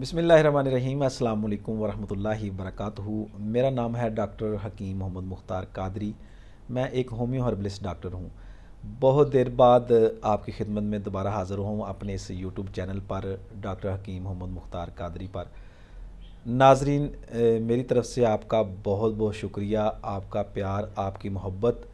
बसमीम् अल्लाम वरहमल वर्क मेरा नाम है डॉक्टर हकीम मोहम्मद मुख्तार कादरी मैं एक होम्यो हर्बलिस्ट डॉक्टर हूँ बहुत देर बाद आपकी खिदमत में दोबारा हाज़िर हूँ अपने इस यूट्यूब चैनल पर डॉक्टर हकीम मोहम्मद मुख्तार कादरी पर नाजरीन मेरी तरफ़ से आपका बहुत बहुत शुक्रिया आपका प्यार आपकी मोहब्बत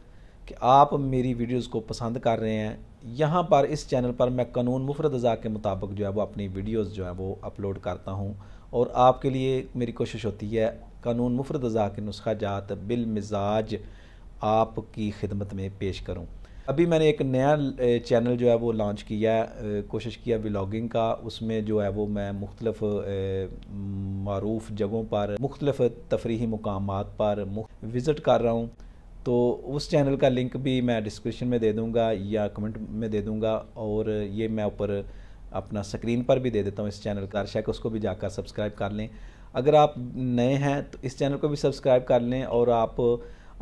कि आप मेरी वीडियोस को पसंद कर रहे हैं यहाँ पर इस चैनल पर मैं कानून मुफरत अज़ा के मुताबिक जो है वो अपनी वीडियोस जो है वो अपलोड करता हूँ और आपके लिए मेरी कोशिश होती है कानून मुफरत अज़ा के नुस्खा जात बिल मिजाज आपकी खिदमत में पेश करूँ अभी मैंने एक नया चैनल जो है वो लॉन्च किया कोशिश किया व्लागिंग का उसमें जो है वो मैं मुख्तलफ मरूफ जगहों पर मुख्तलफ तफरी मकाम पर विज़िट कर रहा हूँ तो उस चैनल का लिंक भी मैं डिस्क्रिप्शन में दे दूँगा या कमेंट में दे दूँगा और ये मैं ऊपर अपना स्क्रीन पर भी दे देता हूँ इस चैनल का शायद उसको भी जाकर सब्सक्राइब कर लें अगर आप नए हैं तो इस चैनल को भी सब्सक्राइब कर लें और आप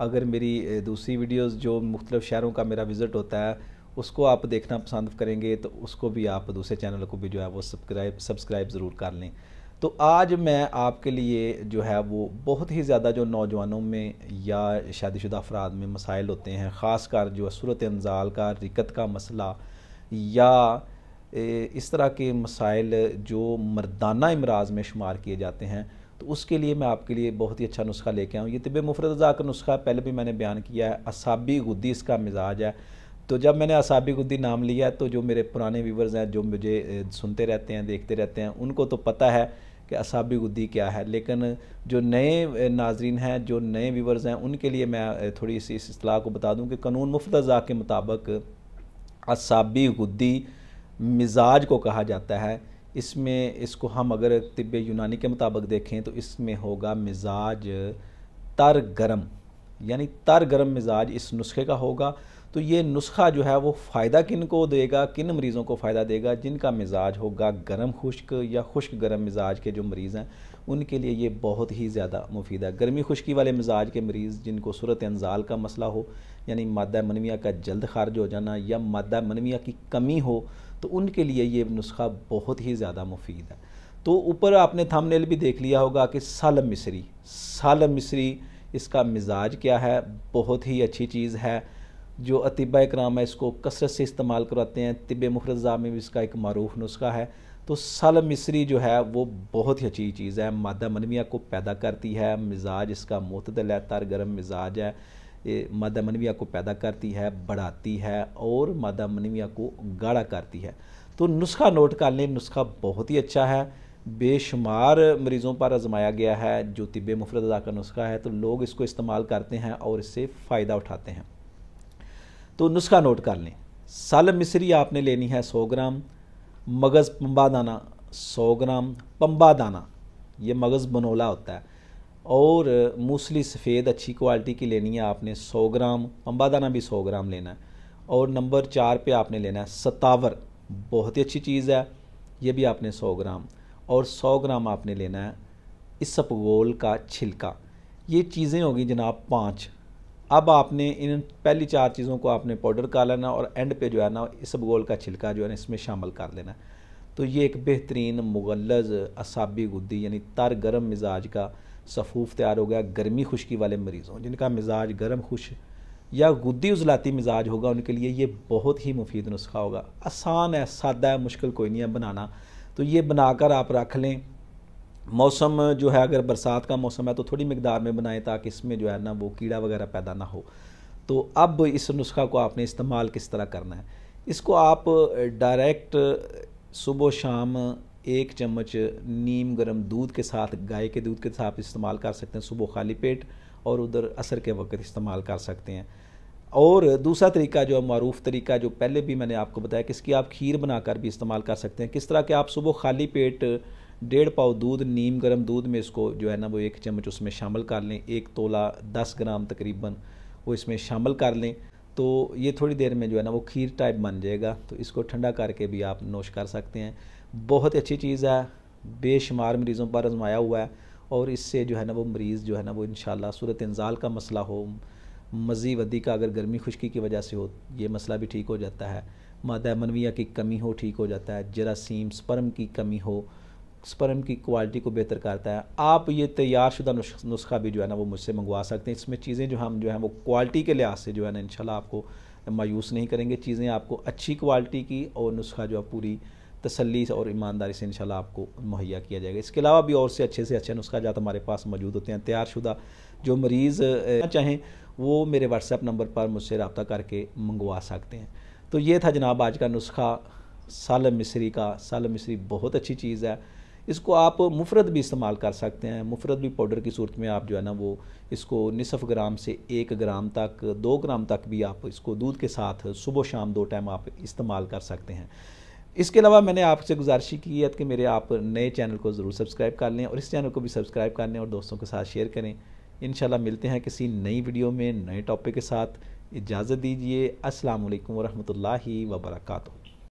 अगर मेरी दूसरी वीडियोस जो मुख्तलिफ़ शहरों का मेरा विज़िट होता है उसको आप देखना पसंद करेंगे तो उसको भी आप दूसरे चैनल को भी जो है वो सब्सक्राइब सब्सक्राइब ज़रूर कर लें तो आज मैं आपके लिए जो है वो बहुत ही ज़्यादा जो नौजवानों में या शादीशुदा अफराद में मसाइल होते हैं ख़ास कर जो सूरत अनजाल का रिकत का मसला या इस तरह के मसाइल जो मर्दाना इमराज में शुमार किए जाते हैं तो उसके लिए मैं आपके लिए बहुत ही अच्छा नुस्खा लेके आऊँ ये तब मुफरत का नुस्खा पहले भी मैंने बयान किया है असाबी गुद्दी इसका मिजाज है तो जब मैंने असाबी गुद्दी नाम लिया तो जो मेरे पुराने व्यूवर्स हैं जो मुझे सुनते रहते हैं देखते रहते हैं उनको तो पता है कि असाबी गुद्दी क्या है लेकिन जो नए नाजरीन हैं जो नए व्यूवर्स हैं उनके लिए मैं थोड़ी सी इस असलाह को बता दूं कि कानून अजा के मुताबिक असाबी गुद्दी मिजाज को कहा जाता है इसमें इसको हम अगर तिब यूनानी के मुताबिक देखें तो इसमें होगा मिजाज तर गर्म यानी तर गर्म मिजाज इस नुस्खे का होगा तो ये नुस्खा जो है वो फ़ायदा किन को देगा किन मरीज़ों को फ़ायदा देगा जिनका मिजाज होगा गर्म खुश्क या खुश्क गर्म मिजाज के जो मरीज़ हैं उनके लिए ये बहुत ही ज़्यादा मुफीद है गर्मी खुश्की वाले मिजाज के मरीज़ जिनको सूरत अनजाल का मसला हो यानी मादा मनविया का जल्द खारज हो जाना या मादा मनविया की कमी हो तो उनके लिए ये नुस्खा बहुत ही ज़्यादा मुफीद है तो ऊपर आपने थंबनेल भी देख लिया होगा कि सालम मिसरी सालम मिसरी इसका मिजाज क्या है बहुत ही अच्छी चीज़ है जो अतिबा कराम है इसको कसरत से इस्तेमाल करवाते हैं तिब मुखरजा में भी इसका एक मरूफ नुस्खा है तो सल मिसरी जो है वो बहुत ही अच्छी चीज़ है मादा मनविया को पैदा करती है मिजाज इसका मतदल है तर गर्म मिजाज है मादा मनविया को पैदा करती है बढ़ाती है और मादा मनविया को गाढ़ा करती है तो नुस्खा नोट कर लें नुस्खा बहुत ही अच्छा है बेशुमार मरीज़ों पर आजमाया गया है जो तिब मुफरदा का नुस्खा है तो लोग इसको इस्तेमाल करते हैं और इससे फ़ायदा उठाते हैं तो नुस्खा नोट कर लें साल मिसरी आपने लेनी है सौ ग्राम मगज़ पम्बा दाना सौ ग्राम पम्बा दाना ये मगज़ बनोला होता है और मूसली सफ़ेद अच्छी क्वालिटी की लेनी है आपने सौ ग्राम पम्बा दाना भी सौ ग्राम लेना है और नंबर चार पे आपने लेना है सतावर बहुत ही अच्छी चीज़ है ये भी आपने सौ ग्राम और सौ ग्राम आपने लेना है सपगोल का छिलका ये चीज़ें होगी जनाब पाँच अब आपने इन पहली चार चीज़ों को आपने पाउडर कर लेना और एंड पे जो है ना बगोल का छिलका जो है ना इसमें शामिल कर लेना तो ये एक बेहतरीन मुगलज़ असाबी गुद्दी यानी तर गर्म मिजाज का सफ़ूफ़ तैयार हो गया गर्मी खुशकी वाले मरीज़ों जिनका मिजाज गर्म खुश या गुद्दी उजलाती मिजाज होगा उनके लिए ये बहुत ही मुफीद नुस्खा होगा आसान है सादा है मुश्किल कोई नहीं है बनाना तो ये बनाकर आप रख लें मौसम जो है अगर बरसात का मौसम है तो थोड़ी मकदार में बनाएं ताकि इसमें जो है ना वो कीड़ा वगैरह पैदा ना हो तो अब इस नुस्खा को आपने इस्तेमाल किस तरह करना है इसको आप डायरेक्ट सुबह शाम एक चम्मच नीम गर्म दूध के साथ गाय के दूध के साथ इस्तेमाल कर सकते हैं सुबह खाली पेट और उधर असर के वक्त इस्तेमाल कर सकते हैं और दूसरा तरीका जो है मरूफ तरीका जो पहले भी मैंने आपको बताया कि इसकी आप खीर बनाकर भी इस्तेमाल कर सकते हैं किस तरह के आप सुबह खाली पेट डेढ़ पाव दूध नीम गर्म दूध में इसको जो है ना वो एक चम्मच उसमें शामिल कर लें एक तोला दस ग्राम तकरीबन वो इसमें शामिल कर लें तो ये थोड़ी देर में जो है ना वो खीर टाइप बन जाएगा तो इसको ठंडा करके भी आप नोश कर सकते हैं बहुत अच्छी चीज़ है बेशुमार मरीज़ों पर आजमाया हुआ है और इससे जो है ना वो मरीज़ जो है ना वो इन सूरत इंजाल का मसला हो मज़ी वदी का अगर गर्मी खुश्की की वजह से हो ये मसला भी ठीक हो जाता है मादा मनविया की कमी हो ठीक हो जाता है जरासीम स्पर्म की कमी हो स्पर्म की क्वालिटी को बेहतर करता है आप ये तैयार शुदा नुस्खा भी जो है ना वो मुझसे मंगवा सकते हैं इसमें चीज़ें जो हम जो है वो क्वालिटी के लिहाज से जो है ना इंशाल्लाह आपको मायूस नहीं करेंगे चीज़ें आपको अच्छी क्वालिटी की और नुस्खा जो है पूरी तसली और ईमानदारी से इंशाल्लाह आपको मुहैया किया जाएगा इसके अलावा भी और से अच्छे से अच्छे नुस्खा जात हमारे पास मौजूद होते हैं तैयारशुदा जो मरीज़ चाहें वो मेरे व्हाट्सएप नंबर पर मुझसे रबता करके मंगवा सकते हैं तो ये था जनाब आज का नुस्खा सालम मिस्री का सालम मिस्री बहुत अच्छी चीज़ है इसको आप मुफरत भी इस्तेमाल कर सकते हैं मुफरत भी पाउडर की सूरत में आप जो है ना वो इसको नसफ़ ग्राम से एक ग्राम तक दो ग्राम तक भी आप इसको दूध के साथ सुबह शाम दो टाइम आप इस्तेमाल कर सकते हैं इसके अलावा मैंने आपसे गुजारिश की है कि मेरे आप नए चैनल को ज़रूर सब्सक्राइब कर लें और इस चैनल को भी सब्सक्राइब कर लें और दोस्तों के साथ शेयर करें इन मिलते हैं किसी नई वीडियो में नए टॉपिक के साथ इजाज़त दीजिए असलकम वरहमल वर्का